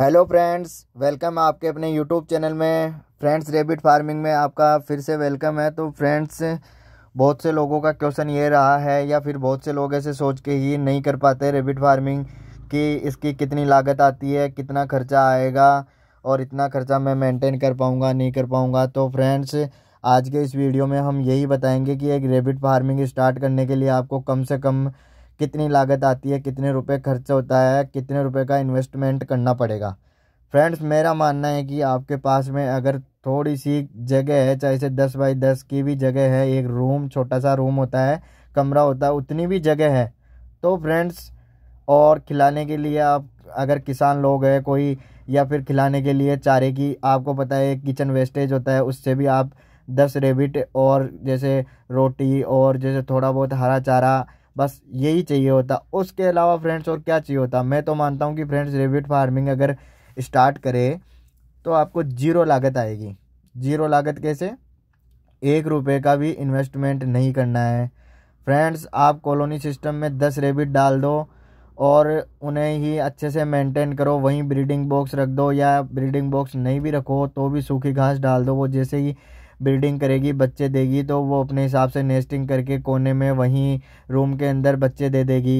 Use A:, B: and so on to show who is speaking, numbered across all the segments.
A: hello friends welcome आपके अपने YouTube channel में फ्रेंड्स रेबिट फार्मिंग में आपका फिर से वेलकम है तो फ्रेंड्स बहुत से लोगों का क्वेश्चन ये रहा है या फिर बहुत से लोग ऐसे सोच के ही नहीं कर पाते रेबिट फार्मिंग कि इसकी कितनी लागत आती है कितना खर्चा आएगा और इतना खर्चा मैं मेंटेन कर पाऊँगा नहीं कर पाऊँगा तो फ्रेंड्स आज के इस वीडियो में हम यही बताएंगे कि एक रेबिट फार्मिंग स्टार्ट करने के लिए आपको कम से कम कितनी लागत आती है कितने रुपए खर्च होता है कितने रुपए का इन्वेस्टमेंट करना पड़ेगा फ्रेंड्स मेरा मानना है कि आपके पास में अगर थोड़ी सी जगह है चाहे से दस बाई दस की भी जगह है एक रूम छोटा सा रूम होता है कमरा होता है उतनी भी जगह है तो फ्रेंड्स और खिलाने के लिए आप अगर किसान लोग हैं कोई या फिर खिलाने के लिए चारे की आपको पता है किचन वेस्टेज होता है उससे भी आप दस रेबिट और जैसे रोटी और जैसे थोड़ा बहुत हरा चारा बस यही चाहिए होता उसके अलावा फ्रेंड्स और क्या चाहिए होता मैं तो मानता हूँ कि फ्रेंड्स रेबिट फार्मिंग अगर स्टार्ट करे तो आपको जीरो लागत आएगी जीरो लागत कैसे एक रुपये का भी इन्वेस्टमेंट नहीं करना है फ्रेंड्स आप कॉलोनी सिस्टम में दस रेबिट डाल दो और उन्हें ही अच्छे से मेंटेन करो वहीं ब्रीडिंग बॉक्स रख दो या ब्रीडिंग बॉक्स नहीं भी रखो तो भी सूखी घास डाल दो वो जैसे ही ब्रीडिंग करेगी बच्चे देगी तो वो अपने हिसाब से नेस्टिंग करके कोने में वहीं रूम के अंदर बच्चे दे देगी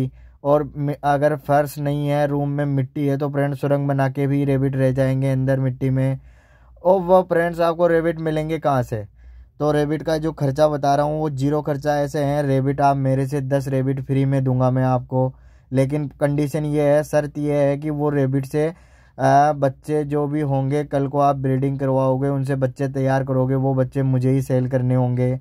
A: और अगर फर्श नहीं है रूम में मिट्टी है तो फ्रेंड सुरंग बना के भी रेबिट रह जाएंगे अंदर मिट्टी में और वह फ्रेंड्स आपको रेबिट मिलेंगे कहाँ से तो रेबिट का जो खर्चा बता रहा हूँ वो जीरो खर्चा ऐसे हैं रेबिट आप मेरे से दस रेबिट फ्री में दूंगा मैं आपको लेकिन कंडीशन ये है शर्त ये है कि वो रेबिट से बच्चे जो भी होंगे कल को आप ब्रीडिंग करवाओगे उनसे बच्चे तैयार करोगे वो बच्चे मुझे ही सेल करने होंगे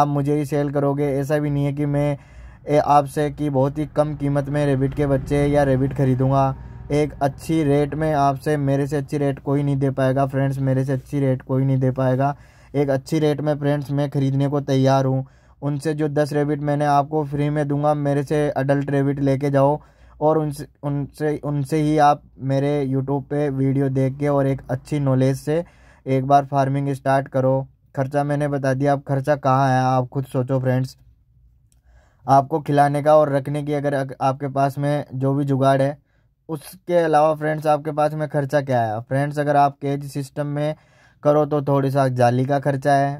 A: आप मुझे ही सेल करोगे ऐसा भी नहीं है कि मैं आपसे कि बहुत ही कम कीमत में रेबिट के बच्चे या रेबिट ख़रीदूँगा एक अच्छी रेट में आपसे मेरे से अच्छी रेट कोई नहीं दे पाएगा फ्रेंड्स मेरे से अच्छी रेट कोई नहीं दे पाएगा एक अच्छी रेट में फ्रेंड्स मैं ख़रीदने को तैयार हूँ उनसे जो दस रेबिट मैंने आपको फ्री में दूंगा मेरे से अडल्ट रेबिट लेके जाओ और उनसे उनसे उनसे ही आप मेरे यूट्यूब पे वीडियो देख के और एक अच्छी नॉलेज से एक बार फार्मिंग स्टार्ट करो खर्चा मैंने बता दिया आप खर्चा कहाँ है आप खुद सोचो फ्रेंड्स आपको खिलाने का और रखने की अगर आपके पास में जो भी जुगाड़ है उसके अलावा फ्रेंड्स आपके पास में खर्चा क्या है फ्रेंड्स अगर आप केज सिस्टम में करो तो थोड़ी सा जाली का खर्चा है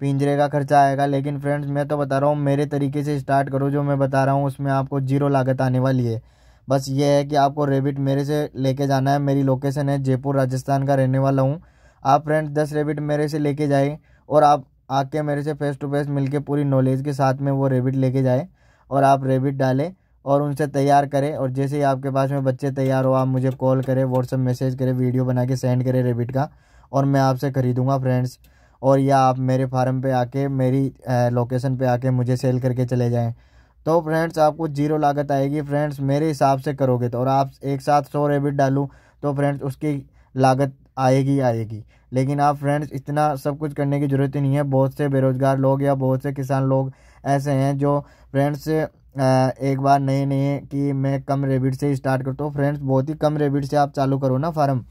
A: पिंजरे का खर्चा आएगा लेकिन फ्रेंड्स मैं तो बता रहा हूँ मेरे तरीके से स्टार्ट करो जो मैं बता रहा हूँ उसमें आपको जीरो लागत आने वाली है बस ये है कि आपको रेबिट मेरे से लेके जाना है मेरी लोकेशन है जयपुर राजस्थान का रहने वाला हूँ आप फ्रेंड दस रेबिट मेरे से लेके जाए और आप आके मेरे से फेस टू फेस मिलके पूरी नॉलेज के साथ में वो रेबिट लेके जाए और आप रेबिट डालें और उनसे तैयार करें और जैसे ही आपके पास में बच्चे तैयार हो आप मुझे कॉल करें व्हाट्सअप मैसेज करें वीडियो बना के सेंड करें रेबिट का और मैं आपसे ख़रीदूँगा फ्रेंड्स और या आप मेरे फार्म पे आके मेरी लोकेशन पे आके मुझे सेल करके चले जाएं तो फ्रेंड्स आपको जीरो लागत आएगी फ्रेंड्स मेरे हिसाब से करोगे तो और आप एक साथ सौ रेबिट डालूँ तो फ्रेंड्स उसकी लागत आएगी आएगी लेकिन आप फ्रेंड्स इतना सब कुछ करने की ज़रूरत ही नहीं है बहुत से बेरोज़गार लोग या बहुत से किसान लोग ऐसे हैं जो फ्रेंड्स एक बार नए नए कि मैं कम रेबिट से स्टार्ट करता हूँ फ्रेंड्स बहुत ही कम रेबिट से आप चालू करो ना फार्म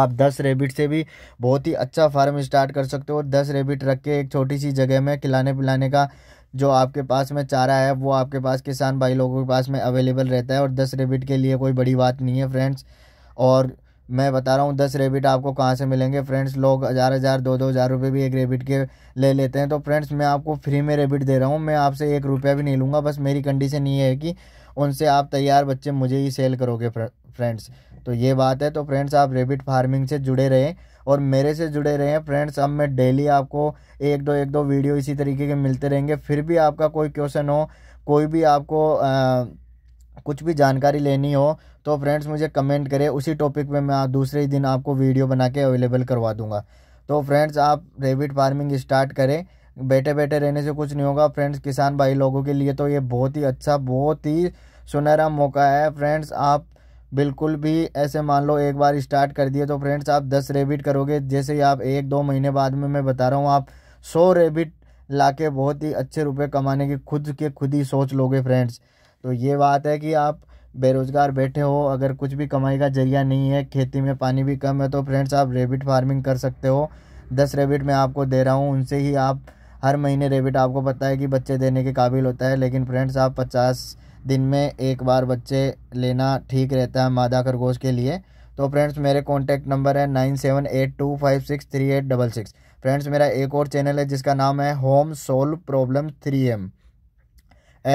A: आप दस रेबिट से भी बहुत ही अच्छा फार्म स्टार्ट कर सकते हो और दस रेबिट रख के एक छोटी सी जगह में खिलाने पिलाने का जो आपके पास में चारा है वो आपके पास किसान भाई लोगों के पास में अवेलेबल रहता है और दस रेबिट के लिए कोई बड़ी बात नहीं है फ्रेंड्स और मैं बता रहा हूँ दस रेबिट आपको कहाँ से मिलेंगे फ्रेंड्स लोग हज़ार हज़ार दो दो हज़ार रुपये भी एक रेबिट के ले लेते हैं तो फ्रेंड्स मैं आपको फ्री में रेबिट दे रहा हूँ मैं आपसे एक रुपया भी नहीं लूँगा बस मेरी कंडीशन ये है कि उनसे आप तैयार बच्चे मुझे ही सेल करोगे फ्रेंड्स तो ये बात है तो फ्रेंड्स आप रेबिट फार्मिंग से जुड़े रहें और मेरे से जुड़े रहें फ्रेंड्स अब मैं डेली आपको एक दो एक दो वीडियो इसी तरीके के मिलते रहेंगे फिर भी आपका कोई क्वेश्चन हो कोई भी आपको आ, कुछ भी जानकारी लेनी हो तो फ्रेंड्स मुझे कमेंट करें उसी टॉपिक पे मैं दूसरे ही दिन आपको वीडियो बना के अवेलेबल करवा दूंगा तो फ्रेंड्स आप रेबिट फार्मिंग स्टार्ट करें बैठे बैठे रहने से कुछ नहीं होगा फ्रेंड्स किसान भाई लोगों के लिए तो ये बहुत ही अच्छा बहुत ही सुनहरा मौका है फ्रेंड्स आप बिल्कुल भी ऐसे मान लो एक बार स्टार्ट कर दिए तो फ्रेंड्स आप दस रेबिट करोगे जैसे ही आप एक दो महीने बाद में मैं बता रहा हूँ आप सौ रेबिट ला के बहुत ही अच्छे रुपये कमाने की खुद के खुद ही सोच लोगे फ्रेंड्स तो ये बात है कि आप बेरोज़गार बैठे हो अगर कुछ भी कमाई का जरिया नहीं है खेती में पानी भी कम है तो फ्रेंड्स आप रेबिट फार्मिंग कर सकते हो दस रेबिट मैं आपको दे रहा हूँ उनसे ही आप हर महीने रेबिट आपको पता है कि बच्चे देने के काबिल होता है लेकिन फ्रेंड्स आप पचास दिन में एक बार बच्चे लेना ठीक रहता है मादा खरगोश के लिए तो फ्रेंड्स मेरे कॉन्टैक्ट नंबर है nine seven eight two five six three eight double six friends मेरा एक और चैनल है जिसका नाम है home solve problem three M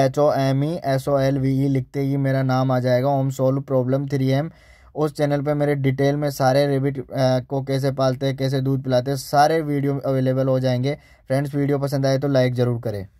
A: H O M E S O L V E लिखते ही मेरा नाम आ जाएगा home solve problem three M उस चैनल पे मेरे डिटेल में सारे रेबिट को कैसे पालते हैं कैसे दूध पिलाते हैं सारे वीडियो अवेलेबल हो जाएंगे फ्रेंड्स वीडियो पसंद आए तो लाइक ज़रूर करें